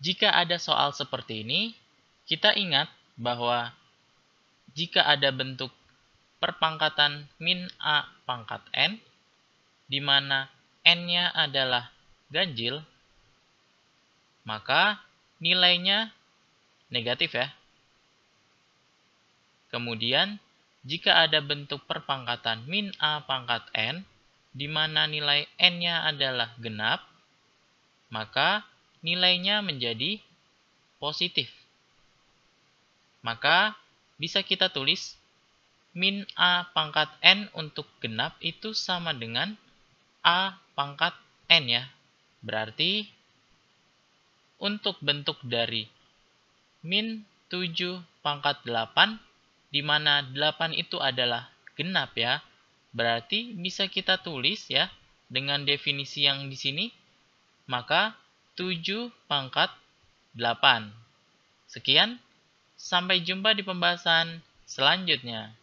Jika ada soal seperti ini, kita ingat bahwa jika ada bentuk perpangkatan min A pangkat N, di mana N-nya adalah ganjil, maka nilainya negatif ya. Kemudian, jika ada bentuk perpangkatan min A pangkat N, di mana nilai N-nya adalah genap, maka nilainya menjadi positif. Maka bisa kita tulis min A pangkat N untuk genap itu sama dengan A pangkat N ya. Berarti untuk bentuk dari min 7 pangkat 8, di mana 8 itu adalah genap ya. Berarti bisa kita tulis ya dengan definisi yang di sini. Maka 7 pangkat 8. Sekian, sampai jumpa di pembahasan selanjutnya.